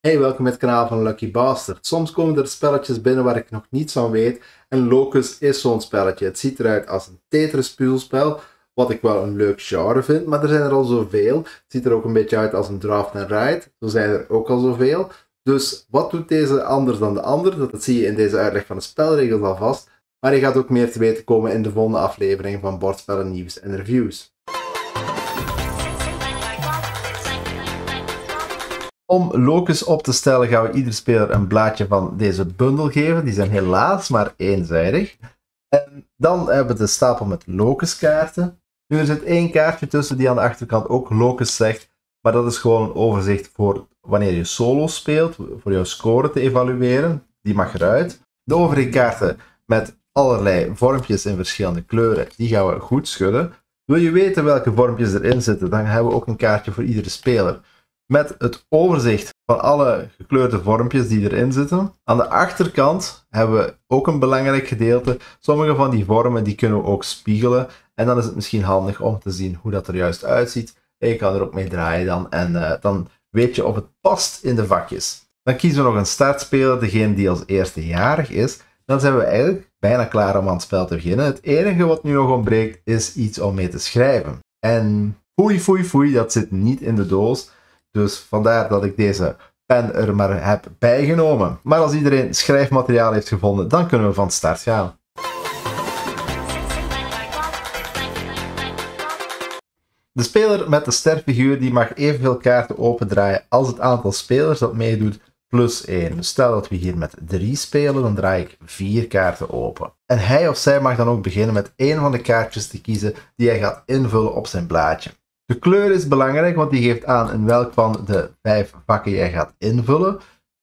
Hey, welkom bij het kanaal van Lucky Bastard. Soms komen er spelletjes binnen waar ik nog niets van weet en Locus is zo'n spelletje. Het ziet eruit als een Tetris-puzzelspel, wat ik wel een leuk genre vind, maar er zijn er al zoveel. Het ziet er ook een beetje uit als een draft and ride, zo zijn er ook al zoveel. Dus wat doet deze anders dan de ander? Dat zie je in deze uitleg van de spelregels alvast, maar je gaat ook meer te weten komen in de volgende aflevering van Bordspellen Nieuws en Reviews. Om locus op te stellen gaan we ieder speler een blaadje van deze bundel geven. Die zijn helaas maar eenzijdig. En dan hebben we de stapel met kaarten. Nu, er zit één kaartje tussen die aan de achterkant ook locus zegt. Maar dat is gewoon een overzicht voor wanneer je solo speelt, voor jouw score te evalueren. Die mag eruit. De overige kaarten met allerlei vormpjes in verschillende kleuren, die gaan we goed schudden. Wil je weten welke vormpjes erin zitten, dan hebben we ook een kaartje voor iedere speler met het overzicht van alle gekleurde vormpjes die erin zitten. Aan de achterkant hebben we ook een belangrijk gedeelte. Sommige van die vormen die kunnen we ook spiegelen. En dan is het misschien handig om te zien hoe dat er juist uitziet. En je kan er ook mee draaien dan. En eh, dan weet je of het past in de vakjes. Dan kiezen we nog een startspeler, degene die als eerste jarig is. Dan zijn we eigenlijk bijna klaar om aan het spel te beginnen. Het enige wat nu nog ontbreekt is iets om mee te schrijven. En foei, foei, foei, dat zit niet in de doos. Dus vandaar dat ik deze pen er maar heb bijgenomen. Maar als iedereen schrijfmateriaal heeft gevonden, dan kunnen we van start gaan. De speler met de sterfiguur die mag evenveel kaarten opendraaien als het aantal spelers dat meedoet plus 1. stel dat we hier met 3 spelen, dan draai ik 4 kaarten open. En hij of zij mag dan ook beginnen met één van de kaartjes te kiezen die hij gaat invullen op zijn blaadje. De kleur is belangrijk, want die geeft aan in welk van de vijf vakken jij gaat invullen.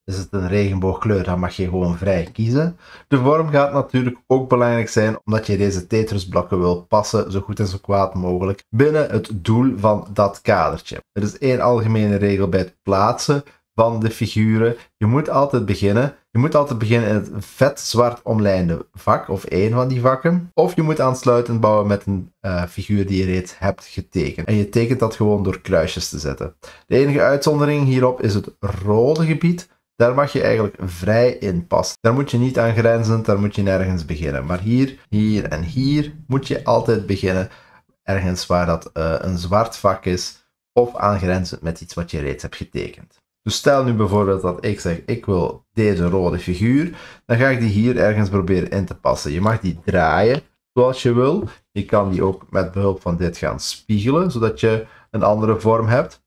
Is het een regenboogkleur, dan mag je gewoon vrij kiezen. De vorm gaat natuurlijk ook belangrijk zijn, omdat je deze Tetris-blokken wil passen, zo goed en zo kwaad mogelijk, binnen het doel van dat kadertje. Er is één algemene regel bij het plaatsen, van de figuren. Je moet altijd beginnen. Je moet altijd beginnen in het vet zwart omlijnde vak of één van die vakken. Of je moet aansluitend bouwen met een eh, figuur die je reeds hebt getekend. En je tekent dat gewoon door kruisjes te zetten. De enige uitzondering hierop is het rode gebied. Daar mag je eigenlijk vrij in passen. Daar moet je niet aan grenzen, daar moet je nergens beginnen. Maar hier, hier en hier moet je altijd beginnen. Ergens waar dat eh, een zwart vak is of aangrenzend met iets wat je reeds hebt getekend. Dus stel nu bijvoorbeeld dat ik zeg, ik wil deze rode figuur, dan ga ik die hier ergens proberen in te passen. Je mag die draaien zoals je wil. Je kan die ook met behulp van dit gaan spiegelen, zodat je een andere vorm hebt.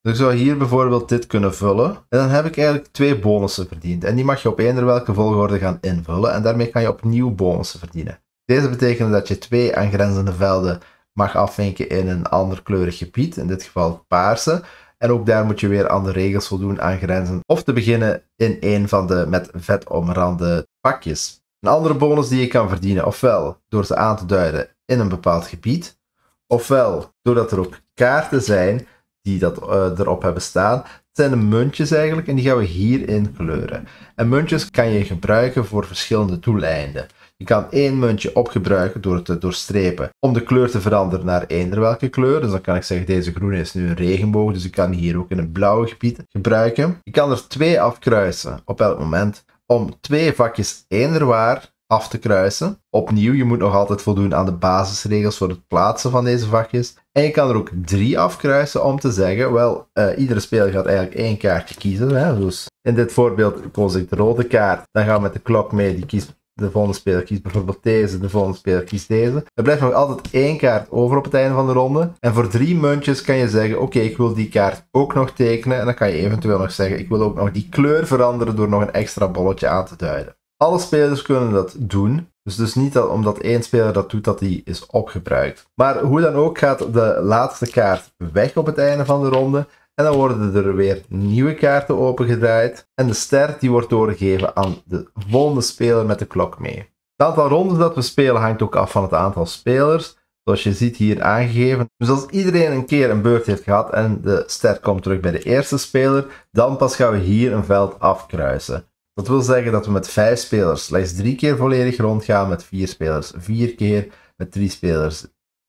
Dus ik zou hier bijvoorbeeld dit kunnen vullen. En dan heb ik eigenlijk twee bonussen verdiend. En die mag je op eender welke volgorde gaan invullen. En daarmee kan je opnieuw bonussen verdienen. Deze betekenen dat je twee aangrenzende velden mag afvinken in een ander kleurig gebied. In dit geval paarse. En ook daar moet je weer aan de regels voldoen aan grenzen Of te beginnen in een van de met vet omrande pakjes. Een andere bonus die je kan verdienen, ofwel door ze aan te duiden in een bepaald gebied, ofwel doordat er ook kaarten zijn die dat, eh, erop hebben staan. zijn de muntjes eigenlijk en die gaan we hierin kleuren. En muntjes kan je gebruiken voor verschillende doeleinden. Je kan één muntje opgebruiken door het te doorstrepen. Om de kleur te veranderen naar eender welke kleur. Dus dan kan ik zeggen, deze groene is nu een regenboog. Dus ik kan hier ook in het blauwe gebied gebruiken. Je kan er twee afkruisen op elk moment. Om twee vakjes eenderwaar af te kruisen. Opnieuw, je moet nog altijd voldoen aan de basisregels voor het plaatsen van deze vakjes. En je kan er ook drie afkruisen om te zeggen, wel, eh, iedere speler gaat eigenlijk één kaartje kiezen. Hè? Dus in dit voorbeeld koos ik de rode kaart. Dan gaan we met de klok mee, die kiest de volgende speler kiest bijvoorbeeld deze, de volgende speler kiest deze. Er blijft nog altijd één kaart over op het einde van de ronde. En voor drie muntjes kan je zeggen, oké, ik wil die kaart ook nog tekenen. En dan kan je eventueel nog zeggen, ik wil ook nog die kleur veranderen door nog een extra bolletje aan te duiden. Alle spelers kunnen dat doen. Dus dus niet dat omdat één speler dat doet, dat die is opgebruikt. Maar hoe dan ook gaat de laatste kaart weg op het einde van de ronde. En dan worden er weer nieuwe kaarten opengedraaid. En de ster die wordt doorgegeven aan de volgende speler met de klok mee. Het aantal ronden dat we spelen hangt ook af van het aantal spelers. Zoals je ziet hier aangegeven. Dus als iedereen een keer een beurt heeft gehad en de ster komt terug bij de eerste speler, dan pas gaan we hier een veld afkruisen. Dat wil zeggen dat we met vijf spelers slechts drie keer volledig rondgaan, met vier spelers vier keer, met drie spelers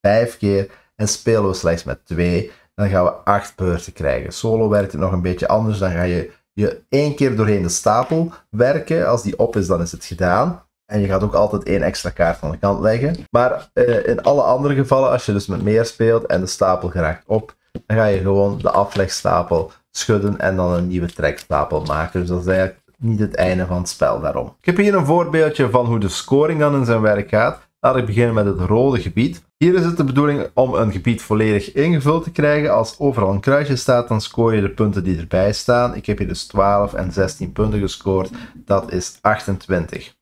vijf keer en spelen we slechts met twee dan gaan we acht beurten krijgen. Solo werkt het nog een beetje anders. Dan ga je je één keer doorheen de stapel werken. Als die op is, dan is het gedaan. En je gaat ook altijd één extra kaart aan de kant leggen. Maar eh, in alle andere gevallen, als je dus met meer speelt en de stapel geraakt op, dan ga je gewoon de aflegstapel schudden en dan een nieuwe trekstapel maken. Dus dat is eigenlijk niet het einde van het spel daarom. Ik heb hier een voorbeeldje van hoe de scoring dan in zijn werk gaat. Laat ik beginnen met het rode gebied. Hier is het de bedoeling om een gebied volledig ingevuld te krijgen. Als overal een kruisje staat, dan scoor je de punten die erbij staan. Ik heb hier dus 12 en 16 punten gescoord. Dat is 28.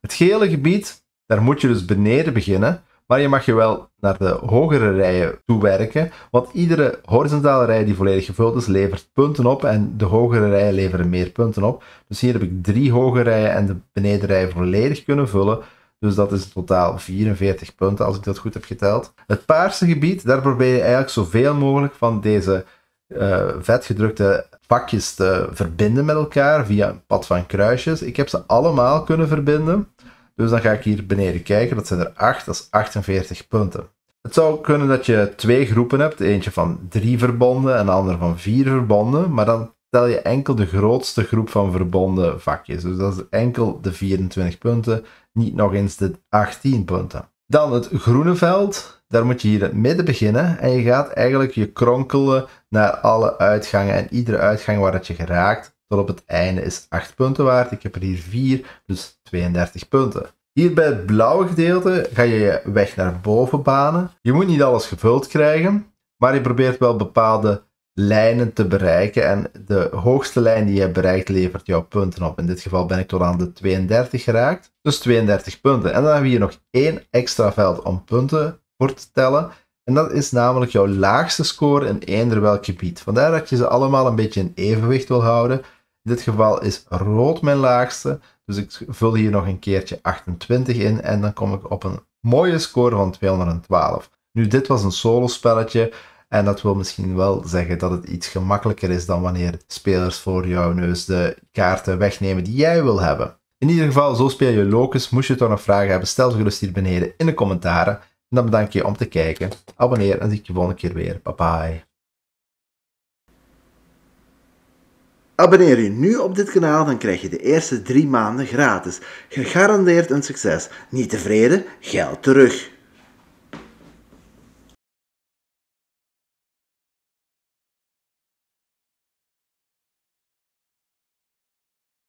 Het gele gebied, daar moet je dus beneden beginnen. Maar je mag je wel naar de hogere rijen toewerken. Want iedere horizontale rij die volledig gevuld is, levert punten op. En de hogere rijen leveren meer punten op. Dus hier heb ik drie hoge rijen en de benedenrij volledig kunnen vullen. Dus dat is in totaal 44 punten, als ik dat goed heb geteld. Het paarse gebied, daar probeer je eigenlijk zoveel mogelijk van deze uh, vetgedrukte pakjes te verbinden met elkaar via een pad van kruisjes. Ik heb ze allemaal kunnen verbinden. Dus dan ga ik hier beneden kijken. Dat zijn er 8, dat is 48 punten. Het zou kunnen dat je twee groepen hebt. Eentje van drie verbonden en de andere van vier verbonden. Maar dan tel je enkel de grootste groep van verbonden vakjes. Dus dat is enkel de 24 punten, niet nog eens de 18 punten. Dan het groene veld. Daar moet je hier het midden beginnen en je gaat eigenlijk je kronkelen naar alle uitgangen. En iedere uitgang waar het je geraakt tot op het einde is 8 punten waard. Ik heb er hier 4, dus 32 punten. Hier bij het blauwe gedeelte ga je je weg naar boven banen. Je moet niet alles gevuld krijgen, maar je probeert wel bepaalde lijnen te bereiken. En de hoogste lijn die je bereikt levert jouw punten op. In dit geval ben ik tot aan de 32 geraakt. Dus 32 punten. En dan hebben we hier nog één extra veld om punten voor te tellen. En dat is namelijk jouw laagste score in eender welk gebied. Vandaar dat je ze allemaal een beetje in evenwicht wil houden. In dit geval is rood mijn laagste. Dus ik vul hier nog een keertje 28 in. En dan kom ik op een mooie score van 212. Nu, dit was een solo spelletje. En dat wil misschien wel zeggen dat het iets gemakkelijker is dan wanneer spelers voor jouw neus de kaarten wegnemen die jij wil hebben. In ieder geval, zo speel je Locus. Moest je toch nog vragen hebben, stel ze gerust hier beneden in de commentaren. En dan bedank je om te kijken. Abonneer en zie ik je volgende keer weer. Bye bye. Abonneer je nu op dit kanaal, dan krijg je de eerste drie maanden gratis. Gegarandeerd een succes. Niet tevreden? Geld terug.